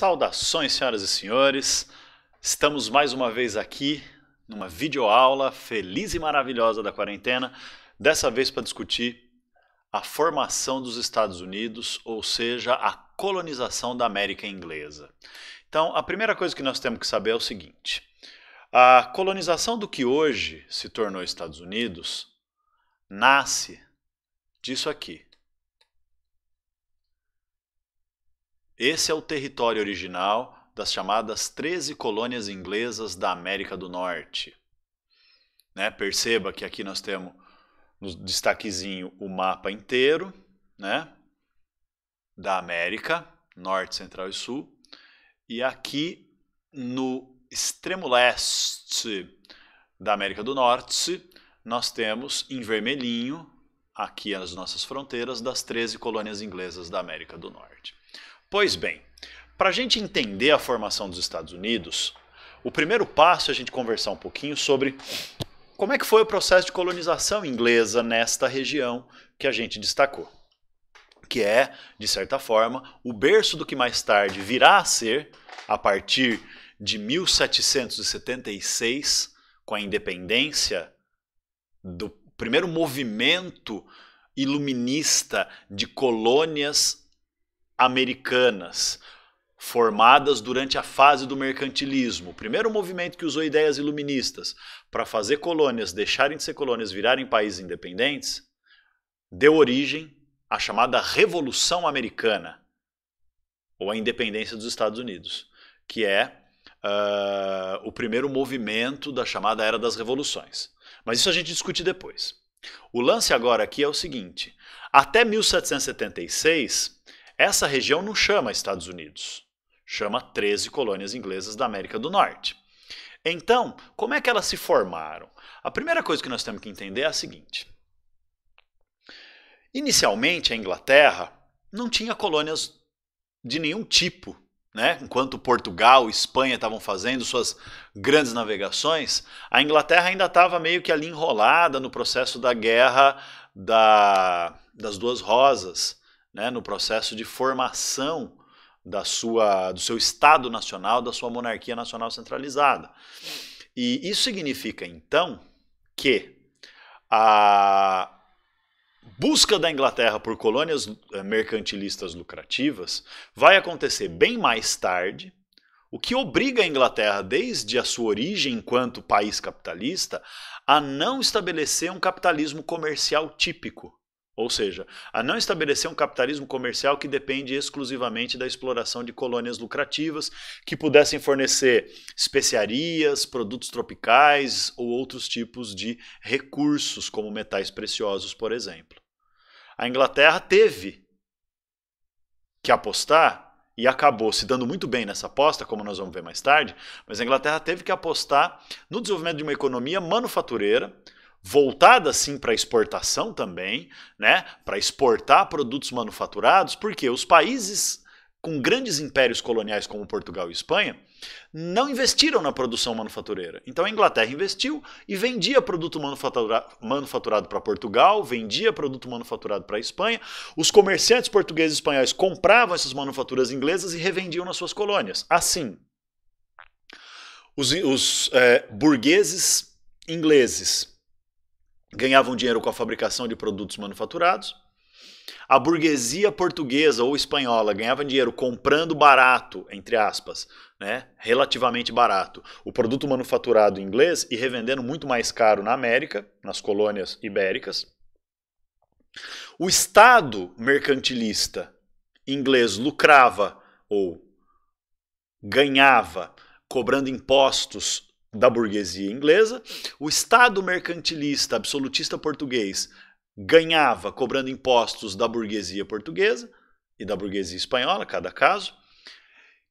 Saudações, senhoras e senhores. Estamos mais uma vez aqui numa videoaula feliz e maravilhosa da quarentena, dessa vez para discutir a formação dos Estados Unidos, ou seja, a colonização da América inglesa. Então, a primeira coisa que nós temos que saber é o seguinte: a colonização do que hoje se tornou Estados Unidos nasce disso aqui, Esse é o território original das chamadas 13 colônias inglesas da América do Norte. Né? Perceba que aqui nós temos no destaquezinho o mapa inteiro né? da América, Norte, Central e Sul. E aqui no extremo leste da América do Norte, nós temos em vermelhinho, aqui as nossas fronteiras, das 13 colônias inglesas da América do Norte. Pois bem, para a gente entender a formação dos Estados Unidos, o primeiro passo é a gente conversar um pouquinho sobre como é que foi o processo de colonização inglesa nesta região que a gente destacou, que é, de certa forma, o berço do que mais tarde virá a ser, a partir de 1776, com a independência do primeiro movimento iluminista de colônias americanas formadas durante a fase do mercantilismo. O primeiro movimento que usou ideias iluministas para fazer colônias deixarem de ser colônias, virarem países independentes, deu origem à chamada Revolução Americana, ou a independência dos Estados Unidos, que é uh, o primeiro movimento da chamada Era das Revoluções. Mas isso a gente discute depois. O lance agora aqui é o seguinte: até 1776, essa região não chama Estados Unidos, chama 13 colônias inglesas da América do Norte. Então, como é que elas se formaram? A primeira coisa que nós temos que entender é a seguinte: inicialmente a Inglaterra não tinha colônias de nenhum tipo. Né? Enquanto Portugal e Espanha estavam fazendo suas grandes navegações, a Inglaterra ainda estava meio que ali enrolada no processo da guerra da, das Duas Rosas né, no processo de formação da sua, do seu Estado Nacional, da sua monarquia nacional centralizada. E isso significa, então, que a busca da Inglaterra por colônias eh, mercantilistas lucrativas vai acontecer bem mais tarde, o que obriga a Inglaterra, desde a sua origem enquanto país capitalista, a não estabelecer um capitalismo comercial típico ou seja, a não estabelecer um capitalismo comercial que depende exclusivamente da exploração de colônias lucrativas que pudessem fornecer especiarias, produtos tropicais ou outros tipos de recursos, como metais preciosos, por exemplo. A Inglaterra teve que apostar e acabou se dando muito bem nessa aposta, como nós vamos ver mais tarde, mas a Inglaterra teve que apostar no desenvolvimento de uma economia manufatureira voltada sim para exportação também, né? Para exportar produtos manufaturados, porque os países com grandes impérios coloniais como Portugal e Espanha não investiram na produção manufatureira. Então a Inglaterra investiu e vendia produto manufatura manufaturado para Portugal, vendia produto manufaturado para Espanha. Os comerciantes portugueses e espanhóis compravam essas manufaturas inglesas e revendiam nas suas colônias. Assim, os, os é, burgueses ingleses ganhavam dinheiro com a fabricação de produtos manufaturados. A burguesia portuguesa ou espanhola ganhava dinheiro comprando barato, entre aspas, né? relativamente barato, o produto manufaturado inglês e revendendo muito mais caro na América, nas colônias ibéricas. O Estado mercantilista inglês lucrava ou ganhava cobrando impostos da burguesia inglesa, o Estado mercantilista absolutista português ganhava cobrando impostos da burguesia portuguesa e da burguesia espanhola, cada caso,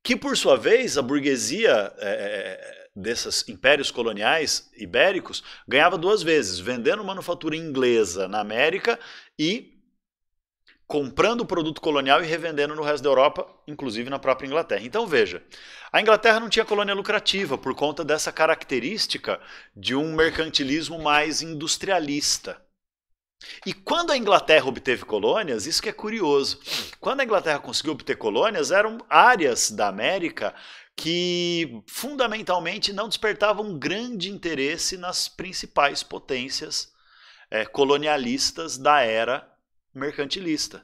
que por sua vez a burguesia é, desses impérios coloniais ibéricos ganhava duas vezes, vendendo manufatura inglesa na América e comprando o produto colonial e revendendo no resto da Europa, inclusive na própria Inglaterra. Então veja, a Inglaterra não tinha colônia lucrativa por conta dessa característica de um mercantilismo mais industrialista. E quando a Inglaterra obteve colônias, isso que é curioso. Quando a Inglaterra conseguiu obter colônias, eram áreas da América que fundamentalmente não despertavam grande interesse nas principais potências é, colonialistas da era mercantilista.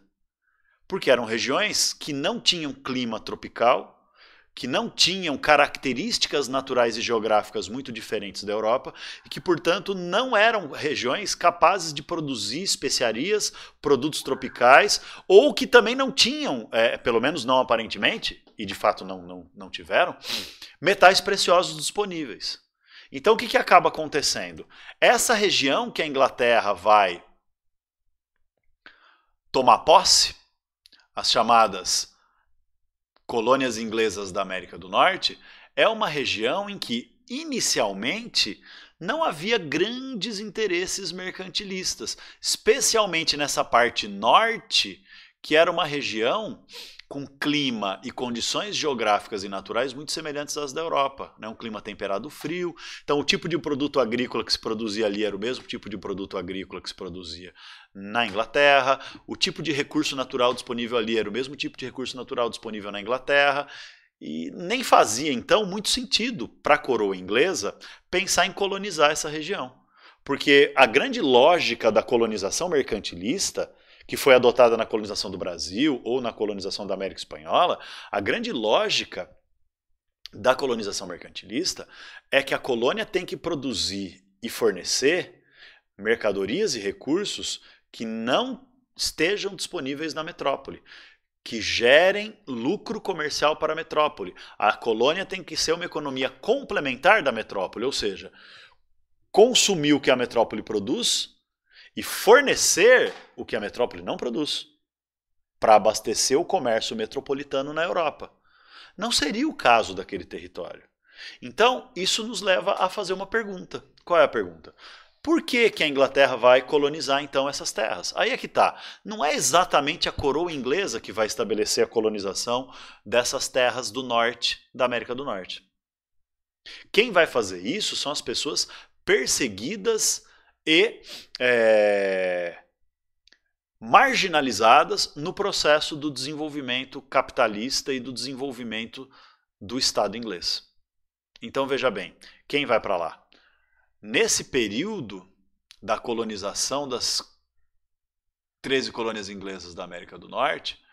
Porque eram regiões que não tinham clima tropical, que não tinham características naturais e geográficas muito diferentes da Europa e que, portanto, não eram regiões capazes de produzir especiarias, produtos tropicais ou que também não tinham, é, pelo menos não aparentemente, e de fato não, não, não tiveram, metais preciosos disponíveis. Então, o que, que acaba acontecendo? Essa região que a Inglaterra vai tomar posse, as chamadas colônias inglesas da América do Norte, é uma região em que, inicialmente, não havia grandes interesses mercantilistas, especialmente nessa parte norte, que era uma região com clima e condições geográficas e naturais muito semelhantes às da Europa. Né? Um clima temperado frio. Então, o tipo de produto agrícola que se produzia ali era o mesmo tipo de produto agrícola que se produzia na Inglaterra. O tipo de recurso natural disponível ali era o mesmo tipo de recurso natural disponível na Inglaterra. E nem fazia, então, muito sentido para a coroa inglesa pensar em colonizar essa região. Porque a grande lógica da colonização mercantilista que foi adotada na colonização do Brasil ou na colonização da América Espanhola, a grande lógica da colonização mercantilista é que a colônia tem que produzir e fornecer mercadorias e recursos que não estejam disponíveis na metrópole, que gerem lucro comercial para a metrópole. A colônia tem que ser uma economia complementar da metrópole, ou seja, consumir o que a metrópole produz e fornecer o que a metrópole não produz para abastecer o comércio metropolitano na Europa. Não seria o caso daquele território. Então, isso nos leva a fazer uma pergunta. Qual é a pergunta? Por que, que a Inglaterra vai colonizar então essas terras? Aí é que tá. Não é exatamente a coroa inglesa que vai estabelecer a colonização dessas terras do norte da América do Norte. Quem vai fazer isso são as pessoas perseguidas e é, marginalizadas no processo do desenvolvimento capitalista e do desenvolvimento do Estado inglês. Então veja bem, quem vai para lá? Nesse período da colonização das 13 colônias inglesas da América do Norte,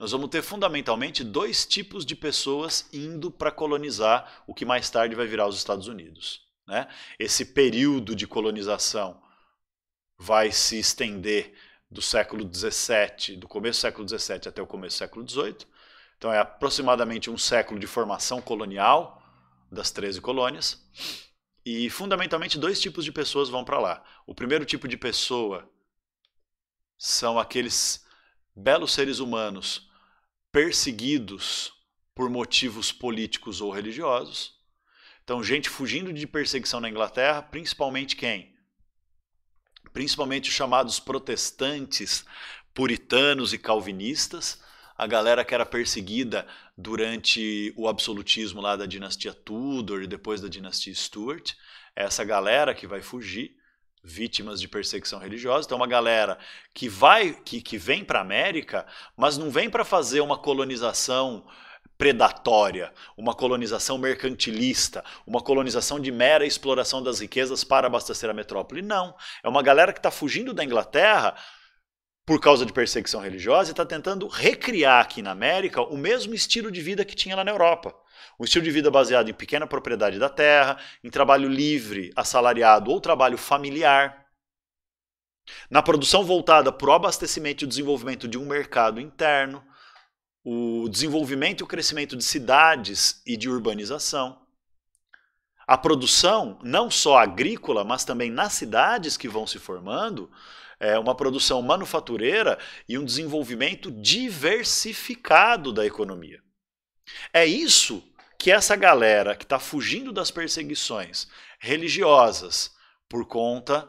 nós vamos ter fundamentalmente dois tipos de pessoas indo para colonizar o que mais tarde vai virar os Estados Unidos. Né? Esse período de colonização vai se estender do século XVII, do começo do século XVII até o começo do século XVIII. Então é aproximadamente um século de formação colonial das 13 colônias. E fundamentalmente dois tipos de pessoas vão para lá. O primeiro tipo de pessoa são aqueles belos seres humanos perseguidos por motivos políticos ou religiosos. Então, gente fugindo de perseguição na Inglaterra, principalmente quem? Principalmente os chamados protestantes, puritanos e calvinistas, a galera que era perseguida durante o absolutismo lá da dinastia Tudor e depois da dinastia Stuart, essa galera que vai fugir, vítimas de perseguição religiosa. Então, uma galera que vai, que, que vem para a América, mas não vem para fazer uma colonização predatória, uma colonização mercantilista, uma colonização de mera exploração das riquezas para abastecer a metrópole. Não. É uma galera que está fugindo da Inglaterra por causa de perseguição religiosa e está tentando recriar aqui na América o mesmo estilo de vida que tinha lá na Europa. Um estilo de vida baseado em pequena propriedade da terra, em trabalho livre, assalariado ou trabalho familiar. Na produção voltada para o abastecimento e desenvolvimento de um mercado interno, o desenvolvimento e o crescimento de cidades e de urbanização, a produção, não só agrícola, mas também nas cidades que vão se formando, é uma produção manufatureira e um desenvolvimento diversificado da economia. É isso que essa galera que está fugindo das perseguições religiosas por conta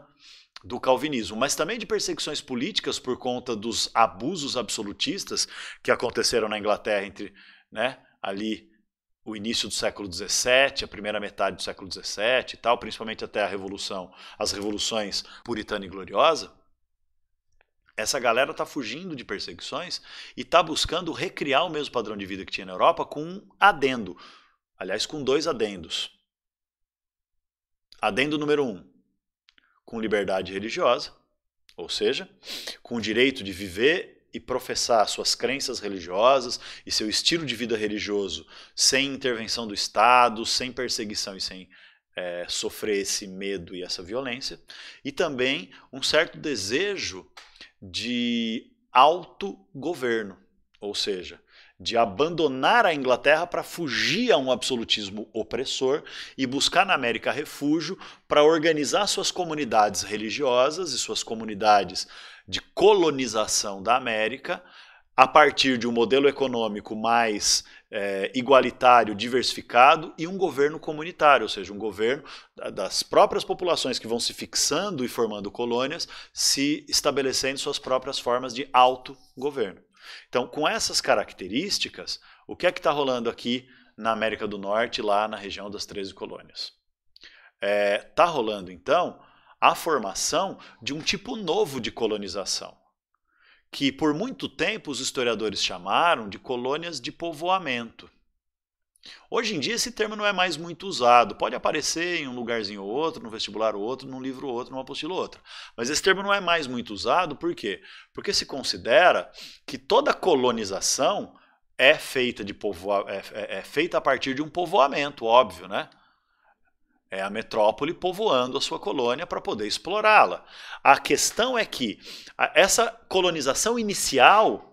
do calvinismo, mas também de perseguições políticas por conta dos abusos absolutistas que aconteceram na Inglaterra entre né, ali o início do século XVII, a primeira metade do século XVII e tal, principalmente até a revolução, as revoluções puritana e gloriosa. Essa galera está fugindo de perseguições e está buscando recriar o mesmo padrão de vida que tinha na Europa com um adendo. Aliás, com dois adendos. Adendo número um: com liberdade religiosa, ou seja, com o direito de viver e professar suas crenças religiosas e seu estilo de vida religioso sem intervenção do Estado, sem perseguição e sem é, sofrer esse medo e essa violência, e também um certo desejo de autogoverno, ou seja, de abandonar a Inglaterra para fugir a um absolutismo opressor e buscar na América refúgio para organizar suas comunidades religiosas e suas comunidades de colonização da América a partir de um modelo econômico mais é, igualitário, diversificado e um governo comunitário, ou seja, um governo das próprias populações que vão se fixando e formando colônias, se estabelecendo suas próprias formas de autogoverno. Então, com essas características, o que é que está rolando aqui na América do Norte, lá na região das 13 colônias? Está é, tá rolando, então, a formação de um tipo novo de colonização, que por muito tempo os historiadores chamaram de colônias de povoamento. Hoje em dia esse termo não é mais muito usado. Pode aparecer em um lugarzinho ou outro, no vestibular ou outro, num livro ou outro, numa apostila ou outra. Mas esse termo não é mais muito usado, por quê? Porque se considera que toda colonização é feita de povo é, é, é feita a partir de um povoamento, óbvio, né? É a metrópole povoando a sua colônia para poder explorá-la. A questão é que essa colonização inicial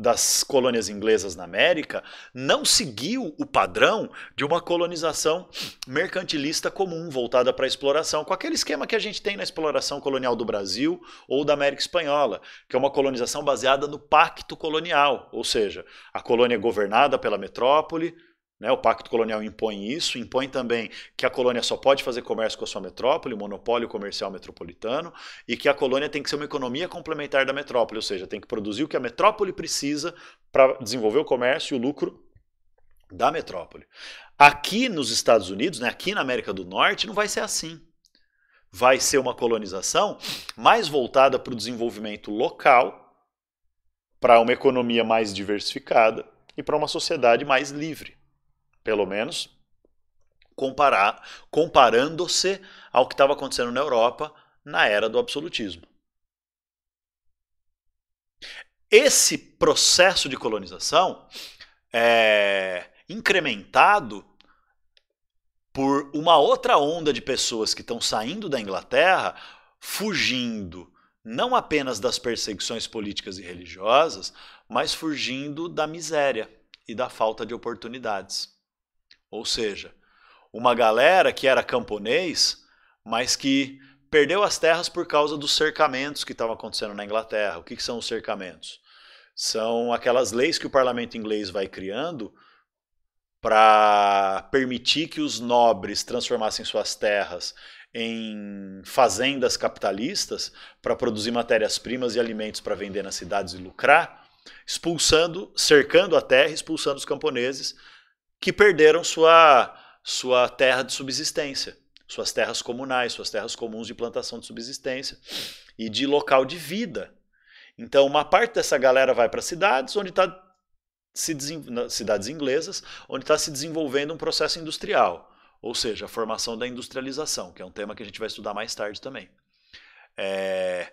das colônias inglesas na América não seguiu o padrão de uma colonização mercantilista comum, voltada para a exploração, com aquele esquema que a gente tem na exploração colonial do Brasil ou da América Espanhola, que é uma colonização baseada no pacto colonial, ou seja, a colônia é governada pela metrópole, né? O Pacto Colonial impõe isso, impõe também que a colônia só pode fazer comércio com a sua metrópole, monopólio comercial metropolitano, e que a colônia tem que ser uma economia complementar da metrópole, ou seja, tem que produzir o que a metrópole precisa para desenvolver o comércio e o lucro da metrópole. Aqui nos Estados Unidos, né, aqui na América do Norte, não vai ser assim. Vai ser uma colonização mais voltada para o desenvolvimento local, para uma economia mais diversificada e para uma sociedade mais livre pelo menos, comparar, comparando-se ao que estava acontecendo na Europa na era do absolutismo. Esse processo de colonização é incrementado por uma outra onda de pessoas que estão saindo da Inglaterra, fugindo não apenas das perseguições políticas e religiosas, mas fugindo da miséria e da falta de oportunidades. Ou seja, uma galera que era camponês, mas que perdeu as terras por causa dos cercamentos que estavam acontecendo na Inglaterra. O que, que são os cercamentos? São aquelas leis que o parlamento inglês vai criando para permitir que os nobres transformassem suas terras em fazendas capitalistas para produzir matérias-primas e alimentos para vender nas cidades e lucrar, expulsando, cercando a terra, expulsando os camponeses que perderam sua, sua terra de subsistência, suas terras comunais, suas terras comuns de plantação de subsistência e de local de vida. Então, uma parte dessa galera vai para cidades onde está cidades inglesas, onde está se desenvolvendo um processo industrial, ou seja, a formação da industrialização, que é um tema que a gente vai estudar mais tarde também. É,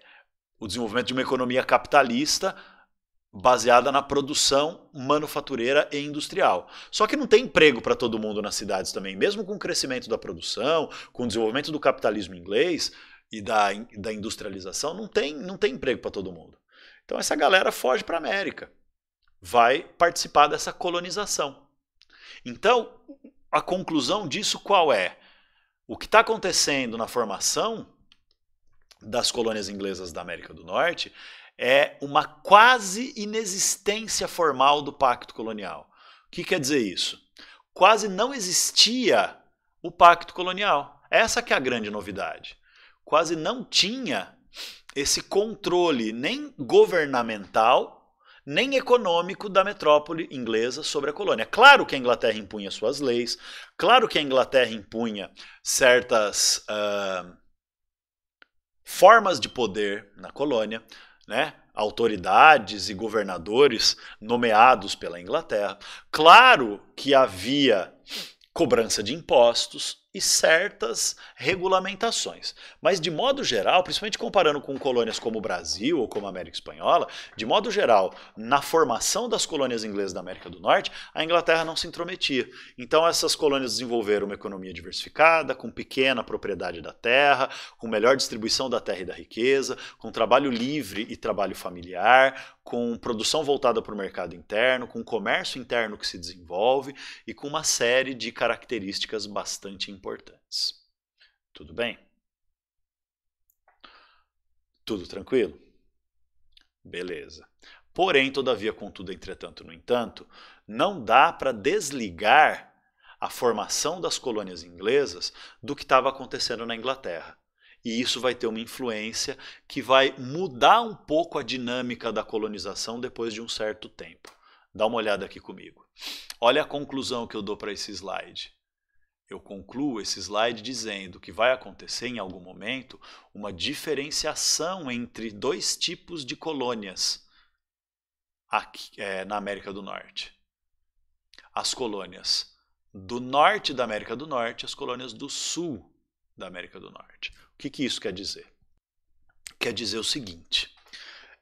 o desenvolvimento de uma economia capitalista baseada na produção manufatureira e industrial. Só que não tem emprego para todo mundo nas cidades também, mesmo com o crescimento da produção, com o desenvolvimento do capitalismo inglês e da, da industrialização, não tem, não tem emprego para todo mundo. Então essa galera foge para a América, vai participar dessa colonização. Então, a conclusão disso qual é? O que está acontecendo na formação das colônias inglesas da América do Norte é uma quase inexistência formal do pacto colonial. O que quer dizer isso? Quase não existia o pacto colonial. Essa que é a grande novidade. Quase não tinha esse controle nem governamental, nem econômico da metrópole inglesa sobre a colônia. Claro que a Inglaterra impunha suas leis, claro que a Inglaterra impunha certas uh, formas de poder na colônia, né? autoridades e governadores nomeados pela Inglaterra. Claro que havia cobrança de impostos, e certas regulamentações. Mas, de modo geral, principalmente comparando com colônias como o Brasil ou como a América Espanhola, de modo geral, na formação das colônias inglesas da América do Norte, a Inglaterra não se intrometia. Então, essas colônias desenvolveram uma economia diversificada, com pequena propriedade da terra, com melhor distribuição da terra e da riqueza, com trabalho livre e trabalho familiar, com produção voltada para o mercado interno, com comércio interno que se desenvolve e com uma série de características bastante importantes. Tudo bem? Tudo tranquilo? Beleza. Porém, todavia, contudo, entretanto, no entanto, não dá para desligar a formação das colônias inglesas do que estava acontecendo na Inglaterra. E isso vai ter uma influência que vai mudar um pouco a dinâmica da colonização depois de um certo tempo. Dá uma olhada aqui comigo. Olha a conclusão que eu dou para esse slide. Eu concluo esse slide dizendo que vai acontecer em algum momento uma diferenciação entre dois tipos de colônias aqui, é, na América do Norte: as colônias do norte da América do Norte, as colônias do sul da América do Norte. O que, que isso quer dizer? Quer dizer o seguinte.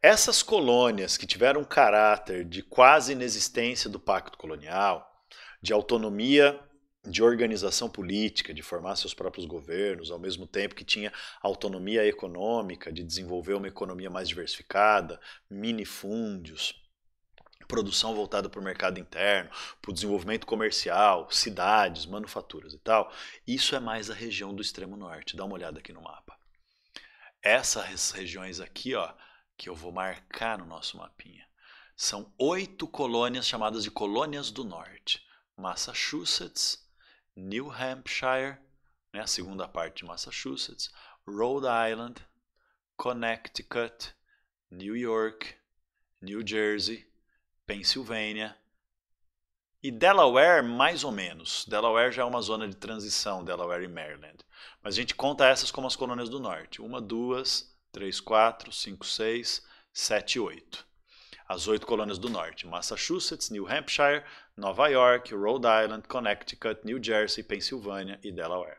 Essas colônias que tiveram um caráter de quase inexistência do pacto colonial, de autonomia de organização política, de formar seus próprios governos, ao mesmo tempo que tinha autonomia econômica, de desenvolver uma economia mais diversificada, minifúndios, produção voltada para o mercado interno, para o desenvolvimento comercial, cidades, manufaturas e tal. Isso é mais a região do extremo norte. Dá uma olhada aqui no mapa. Essas regiões aqui, ó, que eu vou marcar no nosso mapinha, são oito colônias chamadas de colônias do norte. Massachusetts, New Hampshire, né, a segunda parte de Massachusetts, Rhode Island, Connecticut, New York, New Jersey, Pensilvânia e Delaware, mais ou menos. Delaware já é uma zona de transição, Delaware e Maryland. Mas a gente conta essas como as colônias do norte: uma, duas, três, quatro, cinco, seis, sete, oito as oito colônias do norte: Massachusetts, New Hampshire, Nova York, Rhode Island, Connecticut, New Jersey, Pensilvânia e Delaware.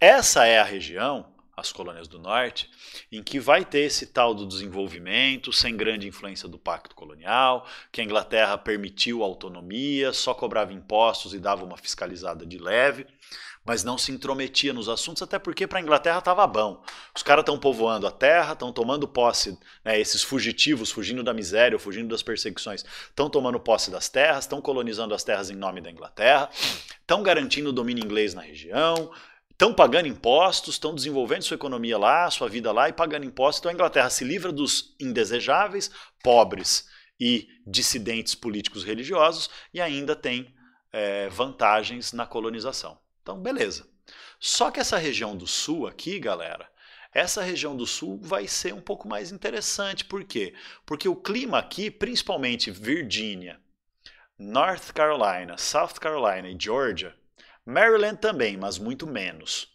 Essa é a região, as colônias do norte, em que vai ter esse tal do desenvolvimento, sem grande influência do pacto colonial, que a Inglaterra permitiu autonomia, só cobrava impostos e dava uma fiscalizada de leve mas não se intrometia nos assuntos, até porque para a Inglaterra estava bom. Os caras estão povoando a terra, estão tomando posse, né, esses fugitivos fugindo da miséria, fugindo das perseguições, estão tomando posse das terras, estão colonizando as terras em nome da Inglaterra, estão garantindo o domínio inglês na região, estão pagando impostos, estão desenvolvendo sua economia lá, sua vida lá e pagando impostos. Então a Inglaterra se livra dos indesejáveis, pobres e dissidentes políticos religiosos e ainda tem é, vantagens na colonização. Então, beleza. Só que essa região do sul aqui, galera, essa região do sul vai ser um pouco mais interessante. Por quê? Porque o clima aqui, principalmente Virgínia, North Carolina, South Carolina e Georgia, Maryland também, mas muito menos.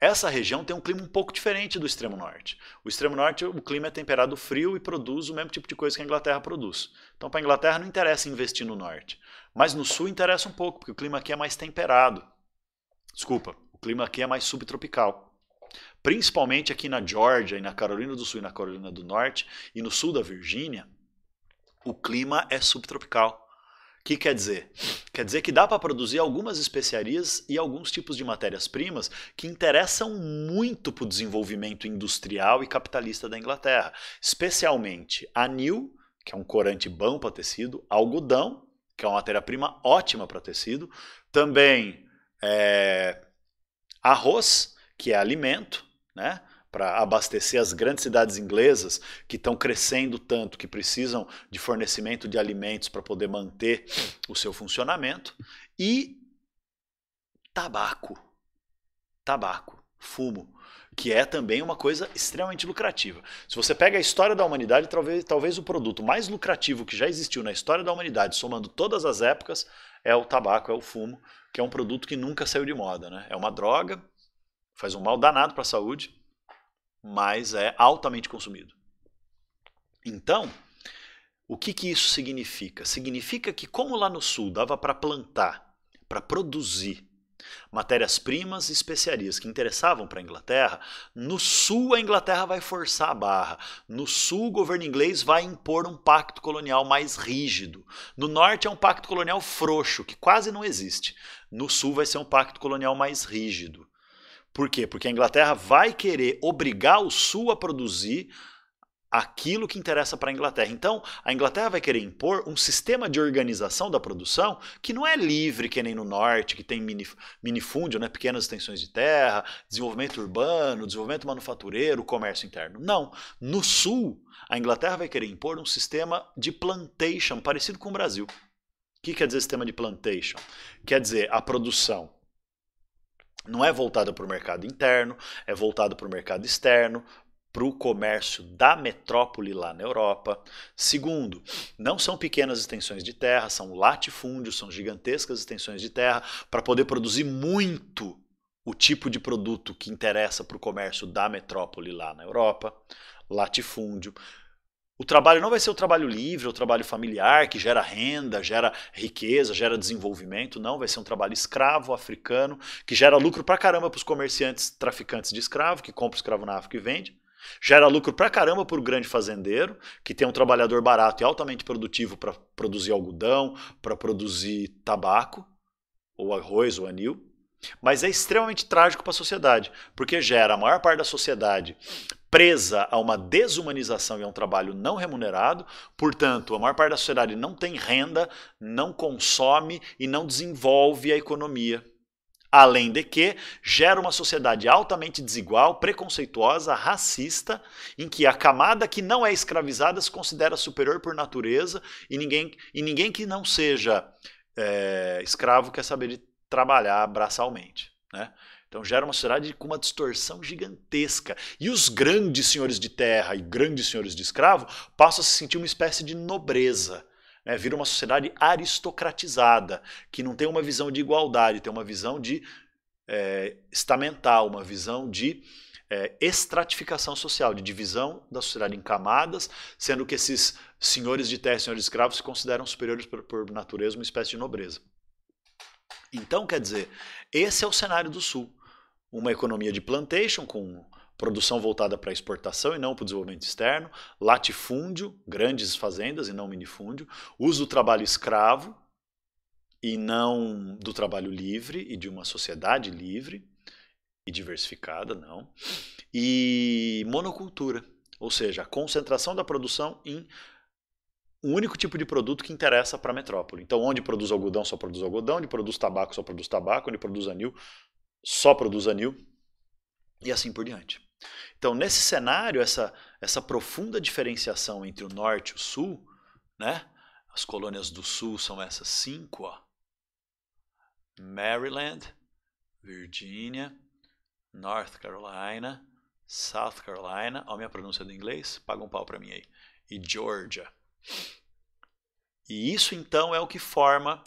Essa região tem um clima um pouco diferente do extremo norte. O extremo norte, o clima é temperado frio e produz o mesmo tipo de coisa que a Inglaterra produz. Então, para a Inglaterra não interessa investir no norte. Mas no sul interessa um pouco, porque o clima aqui é mais temperado. Desculpa, o clima aqui é mais subtropical. Principalmente aqui na georgia e na Carolina do Sul e na Carolina do Norte e no sul da Virgínia, o clima é subtropical. O que quer dizer? Quer dizer que dá para produzir algumas especiarias e alguns tipos de matérias-primas que interessam muito para o desenvolvimento industrial e capitalista da Inglaterra, especialmente anil, que é um corante bom para tecido, algodão, que é uma matéria-prima ótima para tecido, também é, arroz, que é alimento, né? para abastecer as grandes cidades inglesas que estão crescendo tanto, que precisam de fornecimento de alimentos para poder manter o seu funcionamento, e tabaco. Tabaco, fumo, que é também uma coisa extremamente lucrativa. Se você pega a história da humanidade, talvez, talvez o produto mais lucrativo que já existiu na história da humanidade, somando todas as épocas, é o tabaco, é o fumo, que é um produto que nunca saiu de moda. Né? É uma droga, faz um mal danado para a saúde, mas é altamente consumido. Então, o que, que isso significa? Significa que, como lá no sul dava para plantar, para produzir matérias-primas e especiarias que interessavam para a Inglaterra, no sul a Inglaterra vai forçar a barra. No sul o governo inglês vai impor um pacto colonial mais rígido. No norte é um pacto colonial frouxo, que quase não existe. No sul vai ser um pacto colonial mais rígido. Por quê? Porque a Inglaterra vai querer obrigar o sul a produzir aquilo que interessa para a Inglaterra. Então, a Inglaterra vai querer impor um sistema de organização da produção que não é livre, que nem no norte, que tem minifúndio, né, pequenas extensões de terra, desenvolvimento urbano, desenvolvimento manufatureiro, comércio interno. Não. No sul, a Inglaterra vai querer impor um sistema de plantation parecido com o Brasil. O que quer dizer sistema de plantation? Quer dizer, a produção não é voltada para o mercado interno, é voltada para o mercado externo, para o comércio da metrópole lá na Europa. Segundo, não são pequenas extensões de terra, são latifúndios, são gigantescas extensões de terra para poder produzir muito o tipo de produto que interessa para o comércio da metrópole lá na Europa, latifúndio. O trabalho não vai ser o trabalho livre, o trabalho familiar que gera renda, gera riqueza, gera desenvolvimento, não. Vai ser um trabalho escravo africano que gera lucro para caramba para os comerciantes traficantes de escravo, que compra escravo na África e vende. Gera lucro pra caramba para o grande fazendeiro, que tem um trabalhador barato e altamente produtivo para produzir algodão, para produzir tabaco, ou arroz, ou anil. Mas é extremamente trágico para a sociedade, porque gera a maior parte da sociedade presa a uma desumanização e a um trabalho não remunerado, portanto, a maior parte da sociedade não tem renda, não consome e não desenvolve a economia Além de que gera uma sociedade altamente desigual, preconceituosa, racista, em que a camada que não é escravizada se considera superior por natureza e ninguém, e ninguém que não seja é, escravo quer saber de trabalhar braçalmente. Né? Então gera uma sociedade com uma distorção gigantesca. E os grandes senhores de terra e grandes senhores de escravo passam a se sentir uma espécie de nobreza né, vira uma sociedade aristocratizada, que não tem uma visão de igualdade, tem uma visão de é, estamental, uma visão de é, estratificação social, de divisão da sociedade em camadas, sendo que esses senhores de terra e senhores de escravos se consideram superiores por, por natureza, uma espécie de nobreza. Então, quer dizer, esse é o cenário do Sul. Uma economia de plantation com produção voltada para exportação e não para o desenvolvimento externo, latifúndio, grandes fazendas e não minifúndio, uso do trabalho escravo e não do trabalho livre e de uma sociedade livre e diversificada, não, e monocultura, ou seja, a concentração da produção em um único tipo de produto que interessa para a metrópole. Então, onde produz algodão, só produz algodão, onde produz tabaco, só produz tabaco, onde produz anil, só produz anil, e assim por diante. Então, nesse cenário, essa, essa profunda diferenciação entre o norte e o sul, né? As colônias do sul são essas cinco, ó. Maryland, Virgínia, North Carolina, South Carolina, olha a minha pronúncia do inglês, paga um pau para mim aí, e Georgia. E isso então é o que forma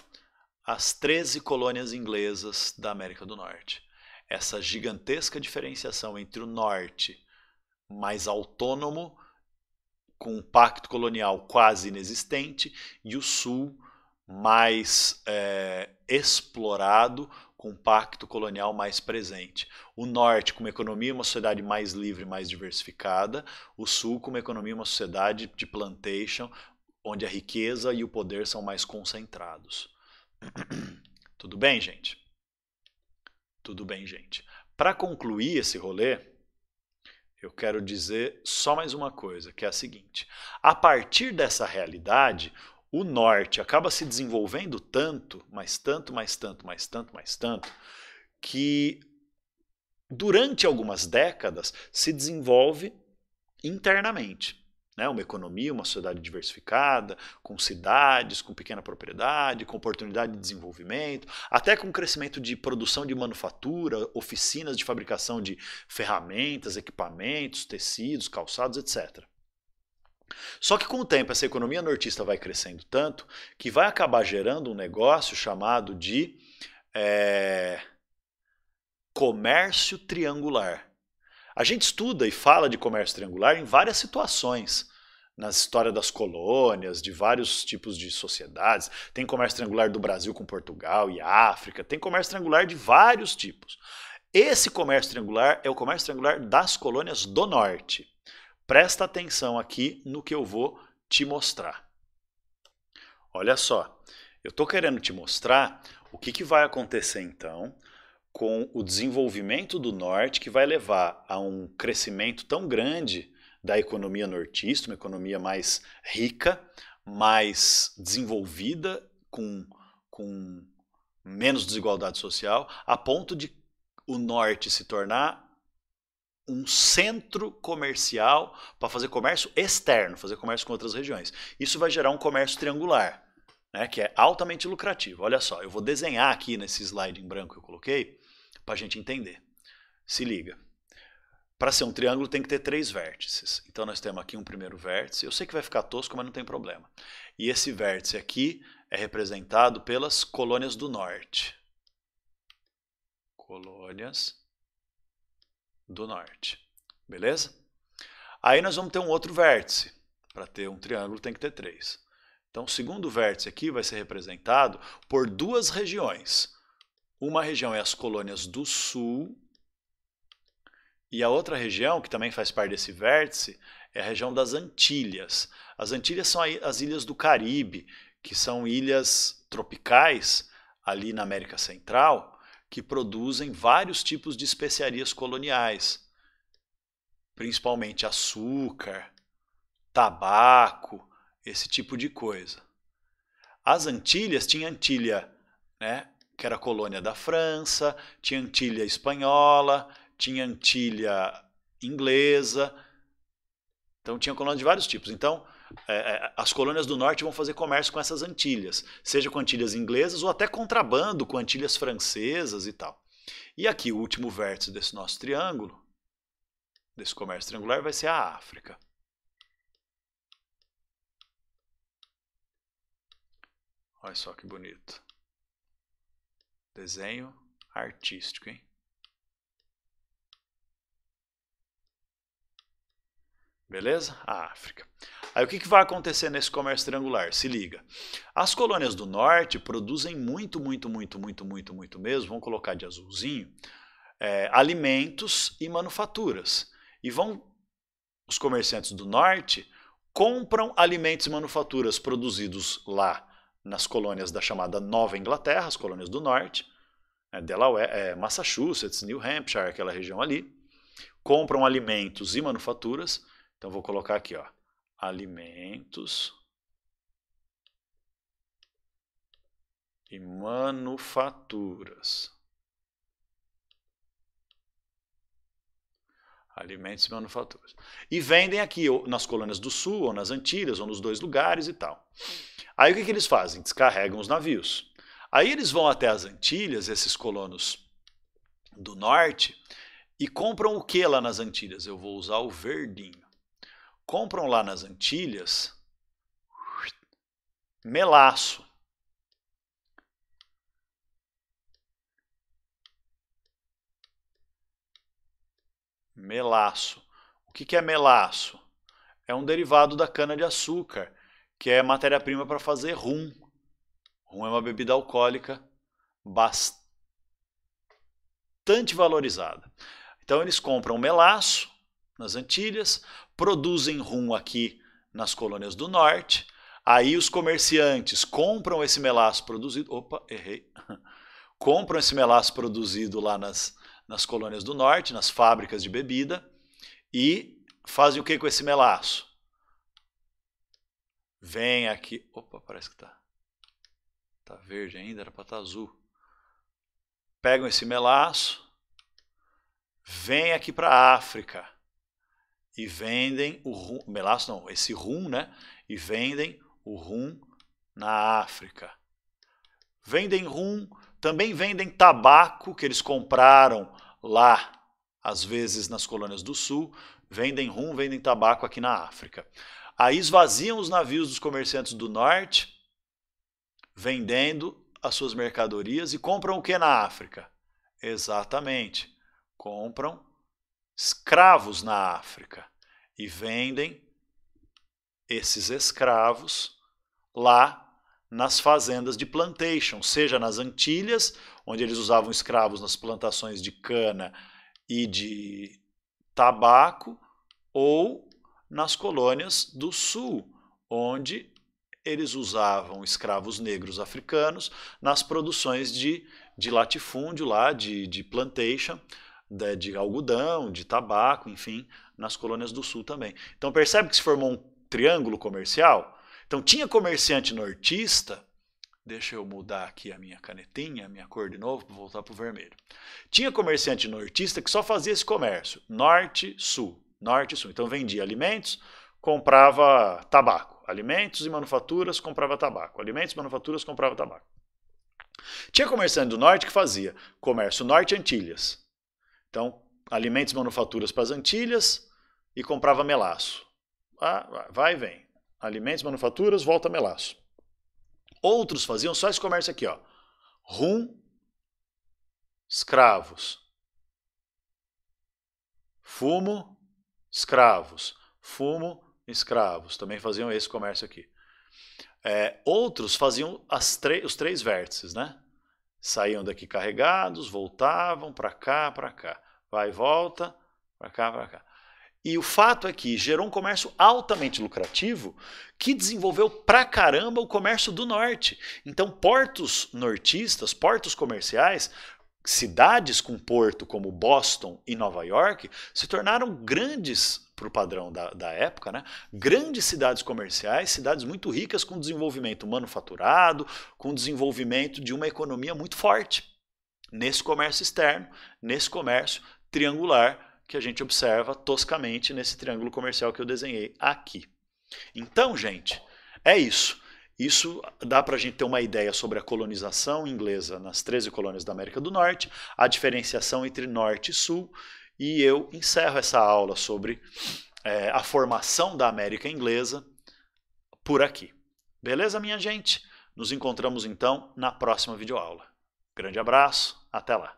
as 13 colônias inglesas da América do Norte essa gigantesca diferenciação entre o norte mais autônomo, com um pacto colonial quase inexistente, e o sul mais é, explorado, com um pacto colonial mais presente. O norte com uma economia e uma sociedade mais livre, mais diversificada, o sul com uma economia e uma sociedade de plantation, onde a riqueza e o poder são mais concentrados. Tudo bem, gente? Tudo bem, gente. Para concluir esse rolê, eu quero dizer só mais uma coisa, que é a seguinte: a partir dessa realidade, o norte acaba se desenvolvendo tanto, mas tanto, mais tanto, mais tanto, mais tanto, que durante algumas décadas se desenvolve internamente né? uma economia, uma sociedade diversificada, com cidades, com pequena propriedade, com oportunidade de desenvolvimento, até com crescimento de produção de manufatura, oficinas de fabricação de ferramentas, equipamentos, tecidos, calçados, etc. Só que com o tempo essa economia nortista vai crescendo tanto que vai acabar gerando um negócio chamado de é, comércio triangular. A gente estuda e fala de comércio triangular em várias situações na história das colônias, de vários tipos de sociedades. Tem comércio triangular do Brasil com Portugal e África, tem comércio triangular de vários tipos. Esse comércio triangular é o comércio triangular das colônias do norte. Presta atenção aqui no que eu vou te mostrar. Olha só, eu estou querendo te mostrar o que, que vai acontecer então com o desenvolvimento do norte que vai levar a um crescimento tão grande da economia nortista, uma economia mais rica, mais desenvolvida, com, com menos desigualdade social, a ponto de o norte se tornar um centro comercial para fazer comércio externo, fazer comércio com outras regiões. Isso vai gerar um comércio triangular, né, que é altamente lucrativo. Olha só, eu vou desenhar aqui nesse slide em branco que eu coloquei para a gente entender. Se liga. Para ser um triângulo tem que ter três vértices. Então nós temos aqui um primeiro vértice. Eu sei que vai ficar tosco, mas não tem problema. E esse vértice aqui é representado pelas colônias do norte. Colônias do norte. Beleza? Aí nós vamos ter um outro vértice. Para ter um triângulo tem que ter três. Então o segundo vértice aqui vai ser representado por duas regiões. Uma região é as colônias do sul e a outra região, que também faz parte desse vértice, é a região das Antilhas. As Antilhas são as ilhas do Caribe, que são ilhas tropicais ali na América Central, que produzem vários tipos de especiarias coloniais, principalmente açúcar, tabaco, esse tipo de coisa. As Antilhas tinha Antilha, né, que era colônia da França, tinha Antilha espanhola, tinha antilha inglesa, então tinha colônias de vários tipos. Então, é, é, as colônias do norte vão fazer comércio com essas antilhas, seja com antilhas inglesas ou até contrabando com antilhas francesas e tal. E aqui o último vértice desse nosso triângulo, desse comércio triangular, vai ser a África. Olha só que bonito. Desenho artístico, hein? Beleza? A África. Aí o que, que vai acontecer nesse comércio triangular? Se liga. As colônias do norte produzem muito, muito, muito, muito, muito, muito mesmo, vamos colocar de azulzinho, é, alimentos e manufaturas. E vão, os comerciantes do norte compram alimentos e manufaturas produzidos lá nas colônias da chamada Nova Inglaterra, as colônias do norte, é, Delaware, é, Massachusetts, New Hampshire, aquela região ali, compram alimentos e manufaturas então vou colocar aqui, ó, alimentos e manufaturas. Alimentos e manufaturas. E vendem aqui ou nas colônias do Sul, ou nas Antilhas, ou nos dois lugares e tal. Aí o que, que eles fazem? Descarregam os navios. Aí eles vão até as Antilhas, esses colonos do norte, e compram o que lá nas Antilhas? Eu vou usar o verdinho compram lá nas Antilhas melaço. Melaço. O que é melaço? É um derivado da cana-de-açúcar, que é matéria-prima para fazer rum. Rum é uma bebida alcoólica bastante valorizada. Então, eles compram melaço nas Antilhas, produzem rum aqui nas colônias do norte. Aí os comerciantes compram esse melaço produzido. Opa, errei. compram esse melaço produzido lá nas, nas colônias do norte, nas fábricas de bebida, e fazem o que com esse melaço? Vem aqui. Opa, parece que tá. Tá verde ainda, era para estar tá azul. Pegam esse melaço, vem aqui para a África e vendem o rum, melaço não, esse rum, né? E vendem o rum na África. Vendem rum, também vendem tabaco que eles compraram lá, às vezes nas colônias do sul, vendem rum, vendem tabaco aqui na África. Aí esvaziam os navios dos comerciantes do norte, vendendo as suas mercadorias e compram o que na África? Exatamente, compram escravos na África e vendem esses escravos lá nas fazendas de plantation, seja nas Antilhas, onde eles usavam escravos nas plantações de cana e de tabaco, ou nas colônias do sul, onde eles usavam escravos negros africanos nas produções de, de latifúndio lá, de, de plantation, de, de algodão, de tabaco, enfim, nas colônias do sul também. Então percebe que se formou um triângulo comercial? Então tinha comerciante nortista, deixa eu mudar aqui a minha canetinha, a minha cor de novo, para voltar para o vermelho. Tinha comerciante nortista que só fazia esse comércio, norte-sul, norte-sul. Então vendia alimentos, comprava tabaco. Alimentos e manufaturas, comprava tabaco. Alimentos e manufaturas, comprava tabaco. Tinha comerciante do norte que fazia comércio norte-antilhas. Então, alimentos e manufaturas para as Antilhas e comprava melaço. Ah, vai e vem. Alimentos, manufaturas, volta melaço. Outros faziam só esse comércio aqui, ó. Rum, escravos. Fumo, escravos. Fumo, escravos. Também faziam esse comércio aqui. É, outros faziam os três vértices, né? Saíam daqui carregados, voltavam para cá, para cá. Vai e volta, para cá, para cá. E o fato é que gerou um comércio altamente lucrativo que desenvolveu pra caramba o comércio do norte. Então, portos nortistas, portos comerciais, cidades com porto como Boston e Nova York se tornaram grandes para o padrão da, da época, né? grandes cidades comerciais, cidades muito ricas com desenvolvimento manufaturado, com desenvolvimento de uma economia muito forte nesse comércio externo, nesse comércio triangular que a gente observa toscamente nesse triângulo comercial que eu desenhei aqui. Então, gente, é isso. Isso dá para a gente ter uma ideia sobre a colonização inglesa nas 13 colônias da América do Norte, a diferenciação entre norte e sul e eu encerro essa aula sobre é, a formação da América Inglesa por aqui. Beleza, minha gente? Nos encontramos então na próxima videoaula. Grande abraço, até lá!